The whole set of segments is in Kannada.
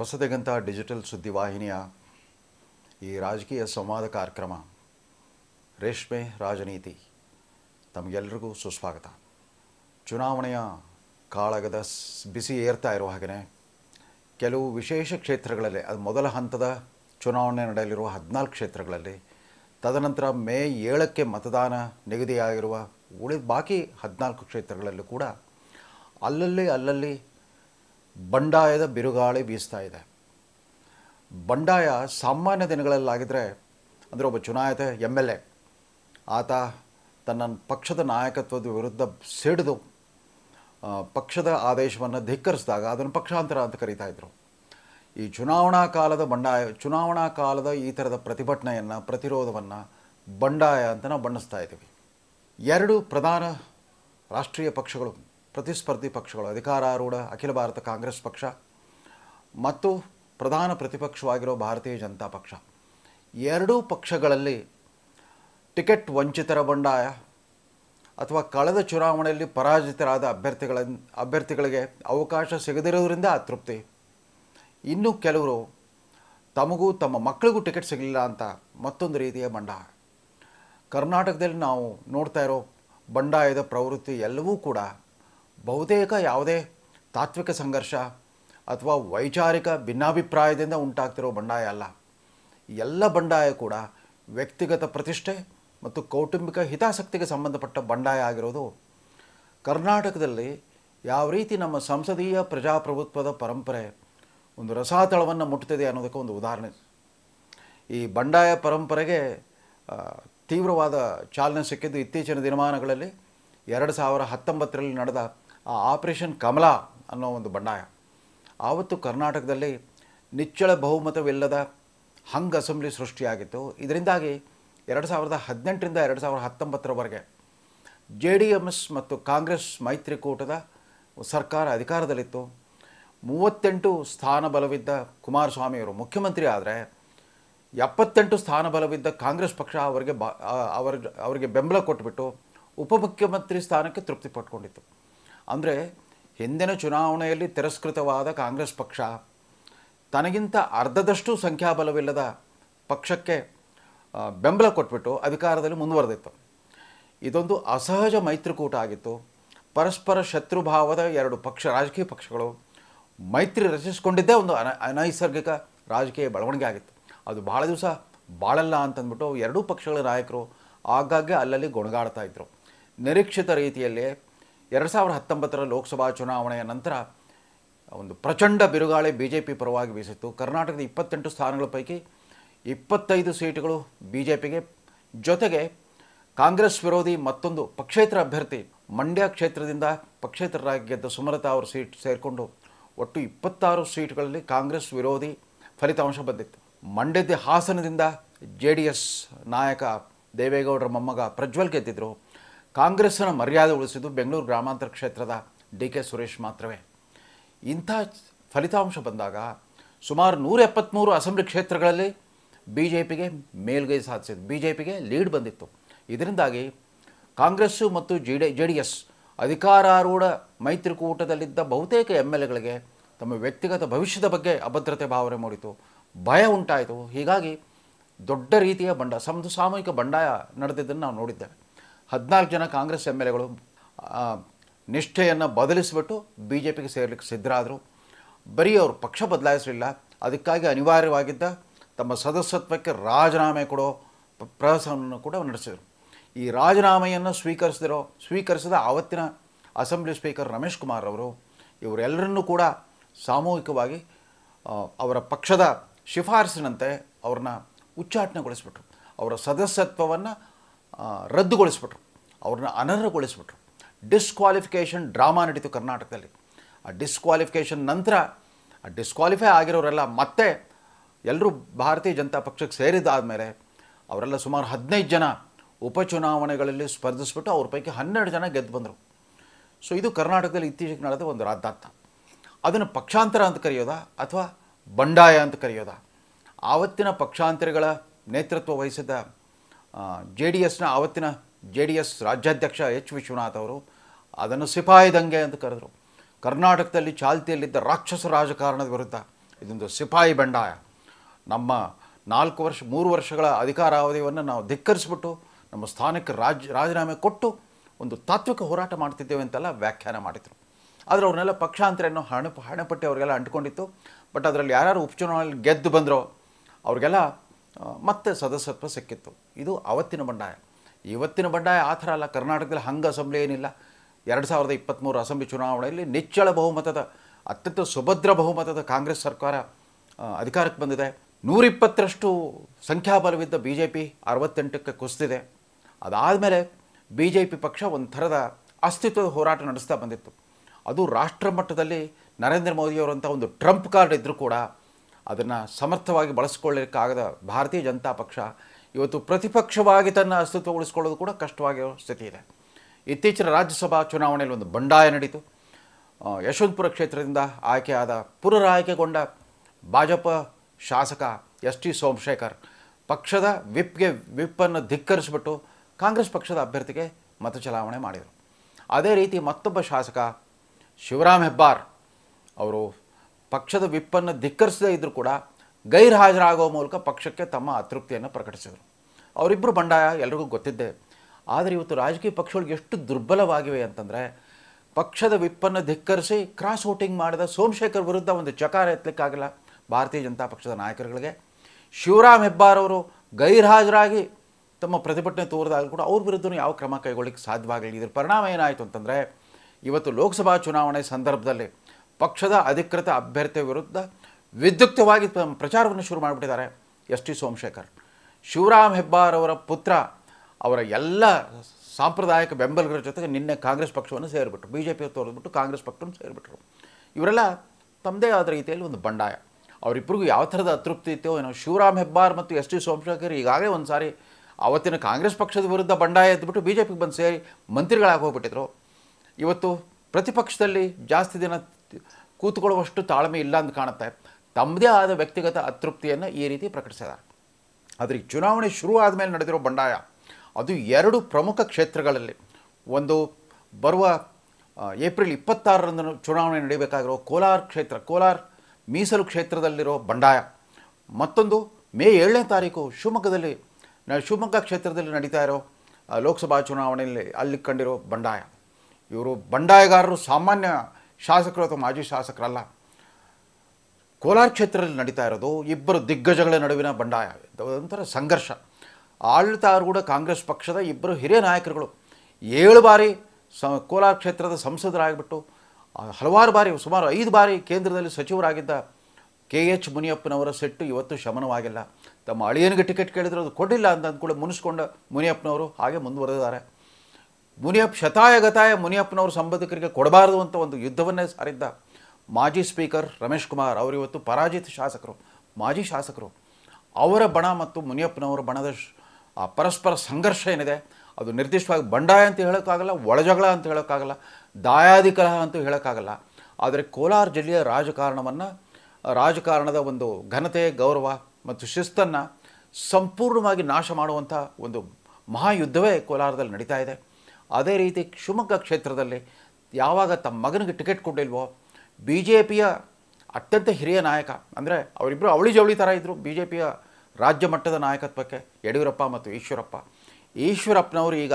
ಹೊಸದೆಗಂತ ಡಿಜಿಟಲ್ ಸುದ್ದಿವಾಹಿನಿಯ ಈ ರಾಜಕೀಯ ಸಂವಾದ ಕಾರ್ಯಕ್ರಮ ರೇಷ್ಮೆ ರಾಜನೀತಿ ತಮಗೆಲ್ಲರಿಗೂ ಸುಸ್ವಾಗತ ಚುನಾವಣೆಯ ಕಾಳಗದ ಬಿಸಿ ಏರ್ತಾ ಇರುವ ಹಾಗೆಯೇ ಕೆಲವು ವಿಶೇಷ ಕ್ಷೇತ್ರಗಳಲ್ಲಿ ಅದು ಮೊದಲ ಹಂತದ ಚುನಾವಣೆ ನಡೆಯಲಿರುವ ಹದಿನಾಲ್ಕು ಕ್ಷೇತ್ರಗಳಲ್ಲಿ ತದನಂತರ ಮೇ ಏಳಕ್ಕೆ ಮತದಾನ ನಿಗದಿಯಾಗಿರುವ ಉಳಿದ ಬಾಕಿ ಹದಿನಾಲ್ಕು ಕ್ಷೇತ್ರಗಳಲ್ಲೂ ಕೂಡ ಅಲ್ಲಲ್ಲಿ ಅಲ್ಲಲ್ಲಿ ಬಂಡಾಯದ ಬಿರುಗಾಳಿ ಬೀಸ್ತಾ ಇದೆ ಬಂಡಾಯ ಸಾಮಾನ್ಯ ದಿನಗಳಲ್ಲಾಗಿದ್ದರೆ ಅಂದರೆ ಒಬ್ಬ ಚುನಾಯಿತ ಎಮ್ ಎಲ್ ಎ ಆತ ತನ್ನ ಪಕ್ಷದ ನಾಯಕತ್ವದ ವಿರುದ್ಧ ಸಿಡಿದು ಪಕ್ಷದ ಆದೇಶವನ್ನು ಧಿಕ್ಕರಿಸಿದಾಗ ಅದನ್ನು ಪಕ್ಷಾಂತರ ಅಂತ ಕರೀತಾಯಿದ್ರು ಈ ಚುನಾವಣಾ ಕಾಲದ ಬಂಡಾಯ ಚುನಾವಣಾ ಕಾಲದ ಈ ಥರದ ಪ್ರತಿಭಟನೆಯನ್ನು ಪ್ರತಿರೋಧವನ್ನು ಬಂಡಾಯ ಅಂತ ನಾವು ಬಣ್ಣಿಸ್ತಾ ಇದ್ದೀವಿ ಎರಡು ಪ್ರಧಾನ ರಾಷ್ಟ್ರೀಯ ಪಕ್ಷಗಳು ಪ್ರತಿಸ್ಪರ್ಧಿ ಪಕ್ಷಗಳು ಅಧಿಕಾರಾರೂಢ ಅಖಿಲ ಭಾರತ ಕಾಂಗ್ರೆಸ್ ಪಕ್ಷ ಮತ್ತು ಪ್ರಧಾನ ಪ್ರತಿಪಕ್ಷವಾಗಿರೋ ಭಾರತೀಯ ಜನತಾ ಪಕ್ಷ ಎರಡೂ ಪಕ್ಷಗಳಲ್ಲಿ ಟಿಕೆಟ್ ವಂಚಿತರ ಬಂಡಾಯ ಅಥವಾ ಕಳೆದ ಚುನಾವಣೆಯಲ್ಲಿ ಪರಾಜಿತರಾದ ಅಭ್ಯರ್ಥಿಗಳ ಅಭ್ಯರ್ಥಿಗಳಿಗೆ ಅವಕಾಶ ಸಿಗದಿರೋದರಿಂದ ಅತೃಪ್ತಿ ಇನ್ನು ಕೆಲವರು ತಮಗೂ ತಮ್ಮ ಮಕ್ಕಳಿಗೂ ಟಿಕೆಟ್ ಸಿಗಲಿಲ್ಲ ಅಂತ ಮತ್ತೊಂದು ರೀತಿಯ ಬಂಡಾಯ ಕರ್ನಾಟಕದಲ್ಲಿ ನಾವು ನೋಡ್ತಾ ಇರೋ ಬಂಡಾಯದ ಪ್ರವೃತ್ತಿ ಎಲ್ಲವೂ ಕೂಡ ಬಹುತೇಕ ಯಾವುದೇ ತಾತ್ವಿಕ ಸಂಘರ್ಷ ಅಥವಾ ವೈಚಾರಿಕ ಭಿನ್ನಾಭಿಪ್ರಾಯದಿಂದ ಉಂಟಾಗ್ತಿರೋ ಬಂಡಾಯ ಅಲ್ಲ ಎಲ್ಲ ಬಂಡಾಯ ಕೂಡ ವ್ಯಕ್ತಿಗತ ಪ್ರತಿಷ್ಠೆ ಮತ್ತು ಕೌಟುಂಬಿಕ ಹಿತಾಸಕ್ತಿಗೆ ಸಂಬಂಧಪಟ್ಟ ಬಂಡಾಯ ಆಗಿರೋದು ಕರ್ನಾಟಕದಲ್ಲಿ ಯಾವ ರೀತಿ ನಮ್ಮ ಸಂಸದೀಯ ಪ್ರಜಾಪ್ರಭುತ್ವದ ಪರಂಪರೆ ಒಂದು ರಸಾತಳವನ್ನು ಮುಟ್ತಿದೆ ಅನ್ನೋದಕ್ಕೆ ಒಂದು ಉದಾಹರಣೆ ಈ ಬಂಡಾಯ ಪರಂಪರೆಗೆ ತೀವ್ರವಾದ ಚಾಲನೆ ಸಿಕ್ಕಿದ್ದು ಇತ್ತೀಚಿನ ದಿನಮಾನಗಳಲ್ಲಿ ಎರಡು ಸಾವಿರ ಹತ್ತೊಂಬತ್ತರಲ್ಲಿ ನಡೆದ ಆ ಆಪರೇಷನ್ ಕಮಲ ಅನ್ನೋ ಒಂದು ಬಂಡಾಯ ಆವತ್ತು ಕರ್ನಾಟಕದಲ್ಲಿ ನಿಚ್ಚಳ ಬಹುಮತವಿಲ್ಲದ ಹಂಗ್ ಅಸೆಂಬ್ಲಿ ಸೃಷ್ಟಿಯಾಗಿತ್ತು ಇದರಿಂದಾಗಿ ಎರಡು ಸಾವಿರದ ಹದಿನೆಂಟರಿಂದ ಎರಡು ಸಾವಿರದ ಹತ್ತೊಂಬತ್ತರವರೆಗೆ ಜೆ ಡಿ ಎಮ್ ಎಸ್ ಮತ್ತು ಕಾಂಗ್ರೆಸ್ ಮೈತ್ರಿಕೂಟದ ಸರ್ಕಾರ ಅಧಿಕಾರದಲ್ಲಿತ್ತು ಮೂವತ್ತೆಂಟು ಬಲವಿದ್ದ ಕುಮಾರಸ್ವಾಮಿಯವರು ಮುಖ್ಯಮಂತ್ರಿ ಆದರೆ ಎಪ್ಪತ್ತೆಂಟು ಬಲವಿದ್ದ ಕಾಂಗ್ರೆಸ್ ಪಕ್ಷ ಅವರಿಗೆ ಬ ಅವರ ಅವರಿಗೆ ಬೆಂಬಲ ಕೊಟ್ಟುಬಿಟ್ಟು ಉಪಮುಖ್ಯಮಂತ್ರಿ ಸ್ಥಾನಕ್ಕೆ ತೃಪ್ತಿ ಪಟ್ಕೊಂಡಿತ್ತು ಅಂದರೆ ಹಿಂದಿನ ಚುನಾವಣೆಯಲ್ಲಿ ತಿರಸ್ಕೃತವಾದ ಕಾಂಗ್ರೆಸ್ ಪಕ್ಷ ತನಗಿಂತ ಅರ್ಧದಷ್ಟು ಸಂಖ್ಯಾಬಲವಿಲ್ಲದ ಪಕ್ಷಕ್ಕೆ ಬೆಂಬಲ ಕೊಟ್ಬಿಟ್ಟು ಅಧಿಕಾರದಲ್ಲಿ ಮುಂದುವರೆದಿತ್ತು ಇದೊಂದು ಅಸಹಜ ಮೈತ್ರಿಕೂಟ ಆಗಿತ್ತು ಪರಸ್ಪರ ಶತ್ರುಭಾವದ ಎರಡು ಪಕ್ಷ ರಾಜಕೀಯ ಪಕ್ಷಗಳು ಮೈತ್ರಿ ರಚಿಸಿಕೊಂಡಿದ್ದೇ ಒಂದು ಅನ ಅನೈಸರ್ಗಿಕ ರಾಜಕೀಯ ಬೆಳವಣಿಗೆ ಆಗಿತ್ತು ಅದು ಭಾಳ ದಿವಸ ಬಾಳಲ್ಲ ಅಂತಂದ್ಬಿಟ್ಟು ಎರಡೂ ಪಕ್ಷಗಳ ನಾಯಕರು ಆಗಾಗ್ಗೆ ಅಲ್ಲಲ್ಲಿ ಗೊಣಗಾಡ್ತಾ ಇದ್ದರು ನಿರೀಕ್ಷಿತ ರೀತಿಯಲ್ಲಿ ಎರಡು ಸಾವಿರದ ಹತ್ತೊಂಬತ್ತರ ಲೋಕಸಭಾ ಚುನಾವಣೆಯ ನಂತರ ಒಂದು ಪ್ರಚಂಡ ಬಿರುಗಾಳಿ ಬಿ ಜೆ ಪಿ ಪರವಾಗಿ ಬೀಸಿತ್ತು ಕರ್ನಾಟಕದ ಇಪ್ಪತ್ತೆಂಟು ಸ್ಥಾನಗಳ ಪೈಕಿ ಇಪ್ಪತ್ತೈದು ಸೀಟುಗಳು ಬಿ ಜೆ ಪಿಗೆ ಜೊತೆಗೆ ಕಾಂಗ್ರೆಸ್ ವಿರೋಧಿ ಮತ್ತೊಂದು ಪಕ್ಷೇತರ ಅಭ್ಯರ್ಥಿ ಮಂಡ್ಯ ಕ್ಷೇತ್ರದಿಂದ ಪಕ್ಷೇತರರಾಗಿ ಗೆದ್ದ ಸುಮಲತಾ ಅವರ ಸೀಟ್ ಸೇರಿಕೊಂಡು ಒಟ್ಟು ಇಪ್ಪತ್ತಾರು ಸೀಟ್ಗಳಲ್ಲಿ ಕಾಂಗ್ರೆಸ್ ವಿರೋಧಿ ಫಲಿತಾಂಶ ಬಂದಿತ್ತು ಮಂಡ್ಯದ ಹಾಸನದಿಂದ ಜೆ ಡಿ ಎಸ್ ನಾಯಕ ದೇವೇಗೌಡರ ಮೊಮ್ಮಗ ಪ್ರಜ್ವಲ್ ಗೆದ್ದಿದ್ದರು ಕಾಂಗ್ರೆಸ್ಸನ್ನು ಮರ್ಯಾದೆ ಉಳಿಸಿದ್ದು ಬೆಂಗಳೂರು ಗ್ರಾಮಾಂತರ ಕ್ಷೇತ್ರದ ಡಿ ಕೆ ಸುರೇಶ್ ಮಾತ್ರವೇ ಇಂಥ ಫಲಿತಾಂಶ ಬಂದಾಗ ಸುಮಾರು ನೂರ ಎಪ್ಪತ್ತ್ಮೂರು ಅಸೆಂಬ್ಲಿ ಕ್ಷೇತ್ರಗಳಲ್ಲಿ ಬಿ ಜೆ ಪಿಗೆ ಮೇಲ್ಗೈ ಸಾಧಿಸಿದ್ದು ಬಿ ಜೆ ಪಿಗೆ ಲೀಡ್ ಬಂದಿತ್ತು ಇದರಿಂದಾಗಿ ಕಾಂಗ್ರೆಸ್ಸು ಮತ್ತು J D J D S ಅಧಿಕಾರಾರೂಢ ಮೈತ್ರಿಕೂಟದಲ್ಲಿದ್ದ ಬಹುತೇಕ ಎಮ್ ಎಲ್ ಎಗಳಿಗೆ ತಮ್ಮ ವ್ಯಕ್ತಿಗತ ಭವಿಷ್ಯದ ಬಗ್ಗೆ ಅಭದ್ರತೆ ಭಾವನೆ ಮೂಡಿತು ಭಯ ಉಂಟಾಯಿತು ಹೀಗಾಗಿ ದೊಡ್ಡ ರೀತಿಯ ಬಂಡ ಸಾಮೂಹಿಕ ಬಂಡಾಯ ನಡೆದಿದ್ದನ್ನು ನಾವು ನೋಡಿದ್ದೇವೆ ಹದಿನಾಲ್ಕು ಜನ ಕಾಂಗ್ರೆಸ್ ಎಮ್ ಎಲ್ ಎಗಳು ನಿಷ್ಠೆಯನ್ನು ಬದಲಿಸಿಬಿಟ್ಟು ಬಿ ಜೆ ಪಿಗೆ ಸೇರಲಿಕ್ಕೆ ಸಿದ್ಧರಾದರು ಬರೀ ಅವರು ಪಕ್ಷ ಬದಲಾಯಿಸಲಿಲ್ಲ ಅದಕ್ಕಾಗಿ ಅನಿವಾರ್ಯವಾಗಿದ್ದ ತಮ್ಮ ಸದಸ್ಯತ್ವಕ್ಕೆ ರಾಜೀನಾಮೆ ಕೊಡೋ ಪ್ರಹಸನವನ್ನು ಕೂಡ ನಡೆಸಿದರು ಈ ರಾಜೀನಾಮೆಯನ್ನು ಸ್ವೀಕರಿಸಿರೋ ಸ್ವೀಕರಿಸಿದ ಆವತ್ತಿನ ಅಸೆಂಬ್ಲಿ ಸ್ಪೀಕರ್ ರಮೇಶ್ ಕುಮಾರ್ ಅವರು ಇವರೆಲ್ಲರನ್ನೂ ಕೂಡ ಸಾಮೂಹಿಕವಾಗಿ ಅವರ ಪಕ್ಷದ ಶಿಫಾರಸಿನಂತೆ ಅವ್ರನ್ನ ಉಚ್ಚಾಟನೆಗೊಳಿಸ್ಬಿಟ್ರು ಅವರ ಸದಸ್ಯತ್ವವನ್ನು ರದ್ದುಗೊಳಿಸ್ಬಿಟ್ರು ಅವ್ರನ್ನ ಅನರ್ಹಗೊಳಿಸ್ಬಿಟ್ರು ಡಿಸ್ಕ್ವಾಲಿಫಿಕೇಷನ್ ಡ್ರಾಮಾ ನಡೀತು ಕರ್ನಾಟಕದಲ್ಲಿ ಆ ಡಿಸ್ಕ್ವಾಲಿಫಿಕೇಷನ್ ನಂತರ ಆ ಡಿಸ್ಕ್ವಾಲಿಫೈ ಆಗಿರೋರೆಲ್ಲ ಮತ್ತೆ ಎಲ್ಲರೂ ಭಾರತೀಯ ಜನತಾ ಪಕ್ಷಕ್ಕೆ ಸೇರಿದಾದ ಮೇಲೆ ಅವರೆಲ್ಲ ಸುಮಾರು ಹದಿನೈದು ಜನ ಉಪಚುನಾವಣೆಗಳಲ್ಲಿ ಸ್ಪರ್ಧಿಸ್ಬಿಟ್ಟು ಅವ್ರ ಪೈಕಿ ಹನ್ನೆರಡು ಜನ ಗೆದ್ದು ಬಂದರು ಸೊ ಇದು ಕರ್ನಾಟಕದಲ್ಲಿ ಇತ್ತೀಚೆಗೆ ನಡೆದ ಒಂದು ರಾದ್ದಾಂತ ಅದನ್ನು ಪಕ್ಷಾಂತರ ಅಂತ ಕರೆಯೋದಾ ಅಥವಾ ಬಂಡಾಯ ಅಂತ ಕರೆಯೋದಾ ಆವತ್ತಿನ ಪಕ್ಷಾಂತರಗಳ ನೇತೃತ್ವ ವಹಿಸಿದ ಜೆ ಡಿ ಎಸ್ನ ಆವತ್ತಿನ ಜೆ ಡಿ ಎಸ್ ರಾಜ್ಯಾಧ್ಯಕ್ಷ ಎಚ್ ವಿಶ್ವನಾಥ್ ಅವರು ಅದನ್ನು ಸಿಪಾಯಿ ದಂಗೆ ಅಂತ ಕರೆದರು ಕರ್ನಾಟಕದಲ್ಲಿ ಚಾಲ್ತಿಯಲ್ಲಿದ್ದ ರಾಕ್ಷಸ ರಾಜಕಾರಣದ ವಿರುದ್ಧ ಇದೊಂದು ಸಿಪಾಯಿ ಬಂಡಾಯ ನಮ್ಮ ನಾಲ್ಕು ವರ್ಷ ಮೂರು ವರ್ಷಗಳ ಅಧಿಕಾರಾವಧಿಯನ್ನು ನಾವು ಧಿಕ್ಕರಿಸ್ಬಿಟ್ಟು ನಮ್ಮ ಸ್ಥಾನಕ್ಕೆ ರಾಜ್ ರಾಜೀನಾಮೆ ಕೊಟ್ಟು ಒಂದು ತಾತ್ವಿಕ ಹೋರಾಟ ಮಾಡ್ತಿದ್ದೇವೆ ಅಂತೆಲ್ಲ ವ್ಯಾಖ್ಯಾನ ಮಾಡಿದರು ಆದರೆ ಅವ್ರನ್ನೆಲ್ಲ ಪಕ್ಷಾಂತರ ಏನೋ ಹಣ ಹಣಪಟ್ಟಿ ಅವರಿಗೆಲ್ಲ ಅಂಟ್ಕೊಂಡಿತ್ತು ಬಟ್ ಅದರಲ್ಲಿ ಯಾರ್ಯಾರು ಉಪಚುನಾವಣೆಯಲ್ಲಿ ಗೆದ್ದು ಬಂದರೋ ಅವ್ರಿಗೆಲ್ಲ ಮತ್ತೆ ಸದಸ್ಯತ್ವ ಸಿಕ್ಕಿತ್ತು ಇದು ಅವತ್ತಿನ ಬಂಡಾಯ ಇವತ್ತಿನ ಬಂಡಾಯ ಆ ಥರ ಅಲ್ಲ ಕರ್ನಾಟಕದಲ್ಲಿ ಹಂಗೆ ಅಸೆಂಬ್ಲಿ ಏನಿಲ್ಲ ಎರಡು ಸಾವಿರದ ಇಪ್ಪತ್ತ್ಮೂರು ಅಸೆಂಬ್ಲಿ ಚುನಾವಣೆಯಲ್ಲಿ ನಿಚ್ಚಳ ಬಹುಮತದ ಅತ್ಯಂತ ಸುಭದ್ರ ಬಹುಮತದ ಕಾಂಗ್ರೆಸ್ ಸರ್ಕಾರ ಅಧಿಕಾರಕ್ಕೆ ಬಂದಿದೆ ನೂರಿಪ್ಪತ್ತರಷ್ಟು ಸಂಖ್ಯಾಬಲವಿದ್ದ ಬಿ ಜೆ ಪಿ ಅರವತ್ತೆಂಟಕ್ಕೆ ಕುಸಿದಿದೆ ಅದಾದಮೇಲೆ ಬಿ ಜೆ ಪಿ ಪಕ್ಷ ಒಂಥರದ ಅಸ್ತಿತ್ವದ ಹೋರಾಟ ನಡೆಸ್ತಾ ಬಂದಿತ್ತು ಅದು ರಾಷ್ಟ್ರ ಮಟ್ಟದಲ್ಲಿ ನರೇಂದ್ರ ಮೋದಿಯವರಂಥ ಒಂದು ಟ್ರಂಪ್ ಕಾರ್ಡ್ ಇದ್ದರೂ ಕೂಡ ಅದನ್ನು ಸಮರ್ಥವಾಗಿ ಬಳಸ್ಕೊಳ್ಳಿಕ್ಕಾಗದ ಭಾರತೀಯ ಜನತಾ ಪಕ್ಷ ಇವತ್ತು ಪ್ರತಿಪಕ್ಷವಾಗಿ ತನ್ನ ಅಸ್ತಿತ್ವ ಉಳಿಸ್ಕೊಳ್ಳೋದು ಕೂಡ ಕಷ್ಟವಾಗಿರೋ ಸ್ಥಿತಿ ಇದೆ ಇತ್ತೀಚಿನ ರಾಜ್ಯಸಭಾ ಚುನಾವಣೆಯಲ್ಲಿ ಒಂದು ಬಂಡಾಯ ನಡೀತು ಯಶವಂತಪುರ ಕ್ಷೇತ್ರದಿಂದ ಆಯ್ಕೆಯಾದ ಪುನರಾಯ್ಕೆಗೊಂಡ ಭಾಜಪ ಶಾಸಕ ಎಸ್ ಟಿ ಸೋಮಶೇಖರ್ ಪಕ್ಷದ ವಿಪ್ಗೆ ವಿಪ್ಪನ್ನು ಧಿಕ್ಕರಿಸ್ಬಿಟ್ಟು ಕಾಂಗ್ರೆಸ್ ಪಕ್ಷದ ಅಭ್ಯರ್ಥಿಗೆ ಮತ ಚಲಾವಣೆ ಮಾಡಿದರು ಅದೇ ರೀತಿ ಮತ್ತೊಬ್ಬ ಶಾಸಕ ಶಿವರಾಮ್ ಹೆಬ್ಬಾರ್ ಅವರು ಪಕ್ಷದ ವಿಪ್ಪನ್ನು ಧಿಕ್ಕರಿಸದೇ ಇದ್ದರೂ ಕೂಡ ಗೈರ್ ಮೂಲಕ ಪಕ್ಷಕ್ಕೆ ತಮ್ಮ ಅತೃಪ್ತಿಯನ್ನು ಪ್ರಕಟಿಸಿದರು ಅವರಿಬ್ಬರು ಬಂಡಾಯ ಎಲ್ರಿಗೂ ಗೊತ್ತಿದ್ದೆ ಆದರೆ ಇವತ್ತು ರಾಜಕೀಯ ಪಕ್ಷಗಳಿಗೆ ಎಷ್ಟು ದುರ್ಬಲವಾಗಿವೆ ಅಂತಂದರೆ ಪಕ್ಷದ ವಿಪ್ಪನ್ನು ಧಿಕ್ಕರಿಸಿ ಕ್ರಾಸ್ ವೋಟಿಂಗ್ ಮಾಡಿದ ಸೋಮಶೇಖರ್ ವಿರುದ್ಧ ಒಂದು ಚಕಾರ ಎತ್ತಲಿಕ್ಕಾಗಲ್ಲ ಭಾರತೀಯ ಜನತಾ ಪಕ್ಷದ ನಾಯಕರುಗಳಿಗೆ ಶಿವರಾಮ್ ಹೆಬ್ಬಾರವರು ಗೈರ್ಹಾಜರಾಗಿ ತಮ್ಮ ಪ್ರತಿಭಟನೆ ತೋರಿದಾಗ ಕೂಡ ಅವ್ರ ವಿರುದ್ಧನೂ ಯಾವ ಕ್ರಮ ಕೈಗೊಳ್ಳಿಕ್ಕೆ ಸಾಧ್ಯವಾಗಲಿ ಇದ್ರ ಪರಿಣಾಮ ಏನಾಯಿತು ಅಂತಂದರೆ ಇವತ್ತು ಲೋಕಸಭಾ ಚುನಾವಣೆ ಸಂದರ್ಭದಲ್ಲಿ ಪಕ್ಷದ ಅಧಿಕೃತ ಅಭ್ಯರ್ಥಿ ವಿರುದ್ಧ ವಿದ್ಯುಕ್ತವಾಗಿ ಪ್ರಚಾರವನ್ನು ಶುರು ಮಾಡಿಬಿಟ್ಟಿದ್ದಾರೆ ಎಸ್ ಟಿ ಸೋಮಶೇಖರ್ ಶಿವರಾಮ್ ಹೆಬ್ಬಾರ್ ಅವರ ಪುತ್ರ ಅವರ ಎಲ್ಲ ಸಾಂಪ್ರದಾಯಿಕ ಬೆಂಬಲಿಗರ ಜೊತೆಗೆ ನಿನ್ನೆ ಕಾಂಗ್ರೆಸ್ ಪಕ್ಷವನ್ನು ಸೇರಿಬಿಟ್ರು ಬಿ ಜೆ ಪಿ ತೋರಿದ್ಬಿಟ್ಟು ಕಾಂಗ್ರೆಸ್ ಪಕ್ಷವನ್ನು ಸೇರಿಬಿಟ್ರು ಇವರೆಲ್ಲ ತಮ್ಮದೇ ಆದ ರೀತಿಯಲ್ಲಿ ಒಂದು ಬಂಡಾಯ ಅವರಿಬ್ಬರಿಗೂ ಯಾವ ಥರದ ಅತೃಪ್ತಿ ಇತ್ತೋ ಏನೋ ಶಿವರಾಮ್ ಹೆಬ್ಬಾರ್ ಮತ್ತು ಎಸ್ ಟಿ ಸೋಮಶೇಖರ್ ಈಗಾಗಲೇ ಒಂದು ಸಾರಿ ಆವತ್ತಿನ ಕಾಂಗ್ರೆಸ್ ಪಕ್ಷದ ವಿರುದ್ಧ ಬಂಡಾಯ ಎದ್ಬಿಟ್ಟು ಬಿ ಜೆ ಪಿಗೆ ಬಂದು ಸೇರಿ ಮಂತ್ರಿಗಳಾಗಿ ಹೋಗ್ಬಿಟ್ಟಿದ್ರು ಇವತ್ತು ಪ್ರತಿಪಕ್ಷದಲ್ಲಿ ಜಾಸ್ತಿ ದಿನ ಕೂತ್ಕೊಳ್ಳುವಷ್ಟು ತಾಳ್ಮೆ ಇಲ್ಲ ಅಂತ ಕಾಣುತ್ತೆ ತಮ್ಮದೇ ಆದ ವ್ಯಕ್ತಿಗತ ಅತೃಪ್ತಿಯನ್ನು ಈ ರೀತಿ ಪ್ರಕಟಿಸಿದ್ದಾರೆ ಆದರೆ ಚುನಾವಣೆ ಶುರು ಆದಮೇಲೆ ನಡೆದಿರೋ ಬಂಡಾಯ ಅದು ಎರಡು ಪ್ರಮುಖ ಕ್ಷೇತ್ರಗಳಲ್ಲಿ ಒಂದು ಬರುವ ಏಪ್ರಿಲ್ ಇಪ್ಪತ್ತಾರರಂದು ಚುನಾವಣೆ ನಡೀಬೇಕಾಗಿರೋ ಕೋಲಾರ ಕ್ಷೇತ್ರ ಕೋಲಾರ ಮೀಸಲು ಕ್ಷೇತ್ರದಲ್ಲಿರೋ ಬಂಡಾಯ ಮತ್ತೊಂದು ಮೇ ಏಳನೇ ತಾರೀಕು ಶಿವಮೊಗ್ಗದಲ್ಲಿ ಶಿವಮೊಗ್ಗ ಕ್ಷೇತ್ರದಲ್ಲಿ ನಡೀತಾ ಇರೋ ಲೋಕಸಭಾ ಚುನಾವಣೆಯಲ್ಲಿ ಅಲ್ಲಿ ಕಂಡಿರೋ ಬಂಡಾಯ ಇವರು ಬಂಡಾಯಗಾರರು ಸಾಮಾನ್ಯ ಶಾಸಕರು ಅಥವಾ ಮಾಜಿ ಶಾಸಕರಲ್ಲ ಕೋಲಾರ ಕ್ಷೇತ್ರದಲ್ಲಿ ನಡೀತಾ ಇರೋದು ಇಬ್ಬರು ದಿಗ್ಗಜಗಳ ನಡುವಿನ ಬಂಡಾಯ ಒಂಥರ ಸಂಘರ್ಷ ಕೂಡ ಕಾಂಗ್ರೆಸ್ ಪಕ್ಷದ ಇಬ್ಬರು ಹಿರಿಯ ನಾಯಕರುಗಳು ಏಳು ಬಾರಿ ಸ ಕೋಲಾರ ಕ್ಷೇತ್ರದ ಸಂಸದರಾಗಿಬಿಟ್ಟು ಹಲವಾರು ಬಾರಿ ಸುಮಾರು ಐದು ಬಾರಿ ಕೇಂದ್ರದಲ್ಲಿ ಸಚಿವರಾಗಿದ್ದ ಕೆ ಎಚ್ ಮುನಿಯಪ್ಪನವರ ಸೆಟ್ಟು ಇವತ್ತು ಶಮನವಾಗಿಲ್ಲ ತಮ್ಮ ಅಳಿಯನಿಗೆ ಟಿಕೆಟ್ ಕೇಳಿದ್ರು ಅದು ಕೊಡಿಲ್ಲ ಅಂತ ಅಂದ್ಕೊಂಡು ಮುನಿಸ್ಕೊಂಡು ಮುನಿಯಪ್ಪನವರು ಹಾಗೆ ಮುಂದುವರೆದಿದ್ದಾರೆ ಮುನಿಯಪ್ಪ ಶತಾಯಗತಾಯ ಮುನಿಯಪ್ಪನವರು ಸಂಬಂಧಿಕರಿಗೆ ಕೊಡಬಾರದು ಅಂತ ಒಂದು ಯುದ್ಧವನ್ನೇ ಸಾರಿದ್ದ ಮಾಜಿ ಸ್ಪೀಕರ್ ರಮೇಶ್ ಕುಮಾರ್ ಅವರಿವತ್ತು ಪರಾಜಿತ ಶಾಸಕರು ಮಾಜಿ ಶಾಸಕರು ಅವರ ಬಣ ಮತ್ತು ಮುನಿಯಪ್ಪನವರ ಬಣದ ಆ ಪರಸ್ಪರ ಸಂಘರ್ಷ ಏನಿದೆ ಅದು ನಿರ್ದಿಷ್ಟವಾಗಿ ಬಂಡಾಯ ಅಂತ ಹೇಳೋಕ್ಕಾಗಲ್ಲ ಒಳಜಗಳ ಅಂತ ಹೇಳೋಕ್ಕಾಗಲ್ಲ ದಾಯಾದಿಕಲ ಅಂತೂ ಹೇಳೋಕ್ಕಾಗಲ್ಲ ಆದರೆ ಕೋಲಾರ ಜಿಲ್ಲೆಯ ರಾಜಕಾರಣವನ್ನು ರಾಜಕಾರಣದ ಒಂದು ಘನತೆ ಗೌರವ ಮತ್ತು ಶಿಸ್ತನ್ನು ಸಂಪೂರ್ಣವಾಗಿ ನಾಶ ಮಾಡುವಂಥ ಒಂದು ಮಹಾಯುದ್ಧವೇ ಕೋಲಾರದಲ್ಲಿ ನಡೀತಾ ಇದೆ ಅದೇ ರೀತಿ ಶಿವಮೊಗ್ಗ ಕ್ಷೇತ್ರದಲ್ಲಿ ಯಾವಾಗ ತಮ್ಮ ಮಗನಿಗೆ ಟಿಕೆಟ್ ಕೊಡಲಿಲ್ವೋ ಬಿ ಜೆ ಪಿಯ ಅತ್ಯಂತ ಹಿರಿಯ ನಾಯಕ ಅಂದರೆ ಅವರಿಬ್ಬರು ಅವಳಿ ಜವಳಿ ಥರ ಇದ್ದರು ಬಿ ಜೆ ಪಿಯ ರಾಜ್ಯ ಮಟ್ಟದ ನಾಯಕತ್ವಕ್ಕೆ ಯಡಿಯೂರಪ್ಪ ಮತ್ತು ಈಶ್ವರಪ್ಪ ಈಶ್ವರಪ್ಪನವರು ಈಗ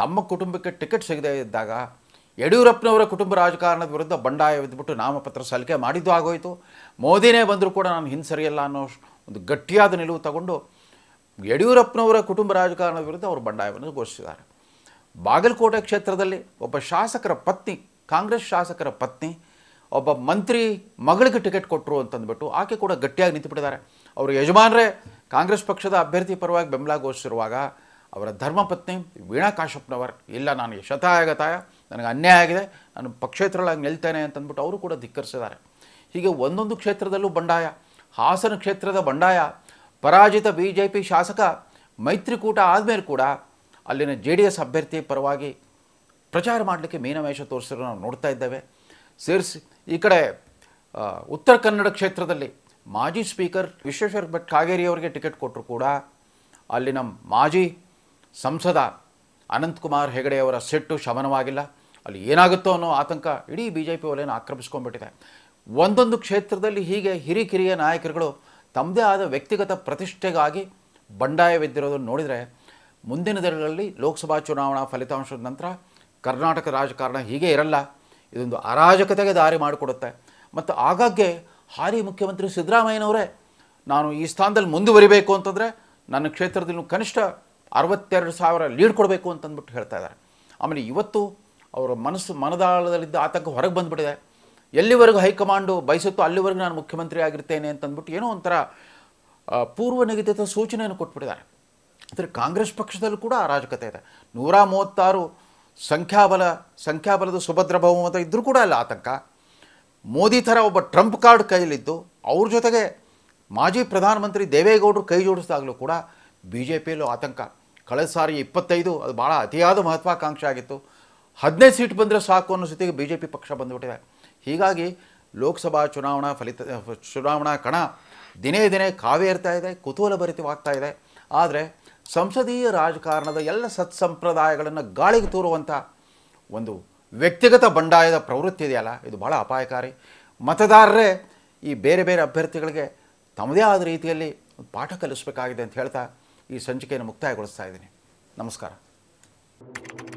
ತಮ್ಮ ಕುಟುಂಬಕ್ಕೆ ಟಿಕೆಟ್ ಸಿಗದೇ ಇದ್ದಾಗ ಯಡಿಯೂರಪ್ಪನವರ ಕುಟುಂಬ ರಾಜಕಾರಣದ ವಿರುದ್ಧ ಬಂಡಾಯ ಬಿದ್ದುಬಿಟ್ಟು ನಾಮಪತ್ರ ಸಲ್ಲಿಕೆ ಮಾಡಿದ್ದು ಆಗೋಯಿತು ಮೋದಿನೇ ಬಂದರೂ ಕೂಡ ನಾನು ಹಿಂಸರಿಯಲ್ಲ ಅನ್ನೋ ಒಂದು ಗಟ್ಟಿಯಾದ ನಿಲುವು ತಗೊಂಡು ಯಡಿಯೂರಪ್ಪನವರ ಕುಟುಂಬ ರಾಜಕಾರಣದ ವಿರುದ್ಧ ಅವರು ಬಂಡಾಯವನ್ನು ಘೋಷಿಸಿದ್ದಾರೆ ಬಾಗಲಕೋಟೆ ಕ್ಷೇತ್ರದಲ್ಲಿ ಒಬ್ಬ ಶಾಸಕರ ಪತ್ನಿ ಕಾಂಗ್ರೆಸ್ ಶಾಸಕರ ಪತ್ನಿ ಒಬ್ಬ ಮಂತ್ರಿ ಮಗಳಿಗೆ ಟಿಕೆಟ್ ಕೊಟ್ಟರು ಅಂತಂದ್ಬಿಟ್ಟು ಆಕೆ ಕೂಡ ಗಟ್ಟಿಯಾಗಿ ನಿಂತುಬಿಟ್ಟಿದ್ದಾರೆ ಅವರು ಯಜಮಾನರೇ ಕಾಂಗ್ರೆಸ್ ಪಕ್ಷದ ಅಭ್ಯರ್ಥಿ ಪರವಾಗಿ ಬೆಂಬಲ ಘೋಷಿಸಿರುವಾಗ ಅವರ ಧರ್ಮಪತ್ನಿ ವೀಣಾ ಕಾಶಪ್ಪನವರ್ ಇಲ್ಲ ನಾನು ಶತಾಯಗತಾಯ ನನಗೆ ಅನ್ಯಾಯ ಆಗಿದೆ ನಾನು ಪಕ್ಷೇತರಗಳಾಗಿ ನಿಲ್ತೇನೆ ಅಂತಂದ್ಬಿಟ್ಟು ಅವರು ಕೂಡ ಧಿಕ್ಕರಿಸಿದ್ದಾರೆ ಹೀಗೆ ಒಂದೊಂದು ಕ್ಷೇತ್ರದಲ್ಲೂ ಬಂಡಾಯ ಹಾಸನ ಕ್ಷೇತ್ರದ ಬಂಡಾಯ ಪರಾಜಿತ ಬಿ ಜೆ ಪಿ ಶಾಸಕ ಮೈತ್ರಿಕೂಟ ಆದಮೇಲೆ ಕೂಡ ಅಲ್ಲಿನ ಜೆ ಡಿ ಎಸ್ ಅಭ್ಯರ್ಥಿ ಪರವಾಗಿ ಪ್ರಚಾರ ಮಾಡಲಿಕ್ಕೆ ಮೀನಮೇಷ ತೋರಿಸಿರೋ ನಾವು ನೋಡ್ತಾ ಇದ್ದೇವೆ ಸೇರಿಸಿ ಈ ಕಡೆ ಉತ್ತರ ಕನ್ನಡ ಕ್ಷೇತ್ರದಲ್ಲಿ ಮಾಜಿ ಸ್ಪೀಕರ್ ವಿಶ್ವೇಶ್ವರ ಭಟ್ ಕಾಗೇರಿ ಅವರಿಗೆ ಟಿಕೆಟ್ ಕೊಟ್ಟರು ಕೂಡ ಅಲ್ಲಿನ ಮಾಜಿ ಸಂಸದ ಅನಂತಕುಮಾರ್ ಹೆಗಡೆಯವರ ಸೆಟ್ಟು ಶಮನವಾಗಿಲ್ಲ ಅಲ್ಲಿ ಏನಾಗುತ್ತೋ ಅನ್ನೋ ಆತಂಕ ಇಡೀ ಬಿ ಜೆ ಪಿ ವಲಯನ ಆಕ್ರಮಿಸ್ಕೊಂಡ್ಬಿಟ್ಟಿದೆ ಒಂದೊಂದು ಕ್ಷೇತ್ರದಲ್ಲಿ ಹೀಗೆ ಹಿರಿಕಿರಿಯ ನಾಯಕರುಗಳು ತಮ್ಮದೇ ಆದ ವ್ಯಕ್ತಿಗತ ಪ್ರತಿಷ್ಠೆಗಾಗಿ ಬಂಡಾಯವೆದ್ದಿರೋದನ್ನು ನೋಡಿದರೆ ಮುಂದಿನ ದಿನಗಳಲ್ಲಿ ಲೋಕಸಭಾ ಚುನಾವಣಾ ಫಲಿತಾಂಶದ ನಂತರ ಕರ್ನಾಟಕ ರಾಜಕಾರಣ ಹೀಗೆ ಇರಲ್ಲ ಇದೊಂದು ಅರಾಜಕತೆಗೆ ದಾರಿ ಮಾಡಿಕೊಡುತ್ತೆ ಮತ್ತು ಆಗಾಗ್ಗೆ ಹಾಲಿ ಮುಖ್ಯಮಂತ್ರಿ ಸಿದ್ದರಾಮಯ್ಯನವರೇ ನಾನು ಈ ಸ್ಥಾನದಲ್ಲಿ ಮುಂದುವರಿಬೇಕು ಅಂತಂದರೆ ನನ್ನ ಕ್ಷೇತ್ರದಲ್ಲಿ ಕನಿಷ್ಠ ಅರವತ್ತೆರಡು ಸಾವಿರ ಲೀಡ್ ಕೊಡಬೇಕು ಅಂತಂದ್ಬಿಟ್ಟು ಹೇಳ್ತಾ ಇದ್ದಾರೆ ಆಮೇಲೆ ಇವತ್ತು ಅವರ ಮನಸ್ಸು ಮನದಾಳದಲ್ಲಿದ್ದ ಆತಂಕ ಹೊರಗೆ ಬಂದುಬಿಟ್ಟಿದೆ ಎಲ್ಲಿವರೆಗೂ ಹೈಕಮಾಂಡು ಬಯಸುತ್ತೋ ಅಲ್ಲಿವರೆಗೂ ನಾನು ಮುಖ್ಯಮಂತ್ರಿ ಆಗಿರ್ತೇನೆ ಅಂತಂದ್ಬಿಟ್ಟು ಏನೋ ಒಂಥರ ಪೂರ್ವ ನಿಗದಿತ ಸೂಚನೆಯನ್ನು ಕೊಟ್ಬಿಟ್ಟಿದ್ದಾರೆ ಅಂದರೆ ಕಾಂಗ್ರೆಸ್ ಪಕ್ಷದಲ್ಲೂ ಕೂಡ ಅರಾಜಕತೆ ಇದೆ ನೂರ ಮೂವತ್ತಾರು ಸಂಖ್ಯಾಬಲ ಸಂಖ್ಯಾಬಲದ ಸುಭದ್ರ ಬಹುಮತ ಇದ್ದರೂ ಕೂಡ ಅಲ್ಲಿ ಆತಂಕ ಮೋದಿ ಥರ ಒಬ್ಬ ಟ್ರಂಪ್ ಕಾರ್ಡ್ ಕೈಯಲ್ಲಿದ್ದು ಅವ್ರ ಜೊತೆಗೆ ಮಾಜಿ ಪ್ರಧಾನಮಂತ್ರಿ ದೇವೇಗೌಡರು ಕೈ ಜೋಡಿಸಿದಾಗಲೂ ಕೂಡ ಬಿ ಜೆ ಪಿಯಲ್ಲೂ ಆತಂಕ ಕಳೆದ ಸಾರಿ ಇಪ್ಪತ್ತೈದು ಅದು ಭಾಳ ಅತಿಯಾದ ಮಹತ್ವಾಕಾಂಕ್ಷೆ ಆಗಿತ್ತು ಹದಿನೈದು ಸೀಟ್ ಬಂದರೆ ಸಾಕು ಅನ್ನೋ ಸ್ಥಿತಿಗೆ ಬಿ ಜೆ ಪಿ ಪಕ್ಷ ಬಂದುಬಿಟ್ಟಿದೆ ಹೀಗಾಗಿ ಲೋಕಸಭಾ ಚುನಾವಣಾ ಫಲಿತ ಚುನಾವಣಾ ಕಣ ದಿನೇ ದಿನೇ ಕಾವೇರ್ತಾ ಇದೆ ಕುತೂಹಲಭರಿತವಾಗ್ತಾ ಇದೆ ಆದರೆ ಸಂಸದೀಯ ರಾಜಕಾರಣದ ಎಲ್ಲ ಸತ್ಸಂಪ್ರದಾಯಗಳನ್ನು ಗಾಳಿಗೆ ತೋರುವಂಥ ಒಂದು ವ್ಯಕ್ತಿಗತ ಬಂಡಾಯದ ಪ್ರವೃತ್ತಿ ಇದೆಯಲ್ಲ ಇದು ಬಹಳ ಅಪಾಯಕಾರಿ ಮತದಾರರೇ ಈ ಬೇರೆ ಬೇರೆ ಅಭ್ಯರ್ಥಿಗಳಿಗೆ ತಮ್ಮದೇ ಆದ ರೀತಿಯಲ್ಲಿ ಪಾಠ ಕಲಿಸಬೇಕಾಗಿದೆ ಅಂತ ಹೇಳ್ತಾ ಈ ಸಂಚಿಕೆಯನ್ನು ಮುಕ್ತಾಯಗೊಳಿಸ್ತಾ ಇದ್ದೀನಿ ನಮಸ್ಕಾರ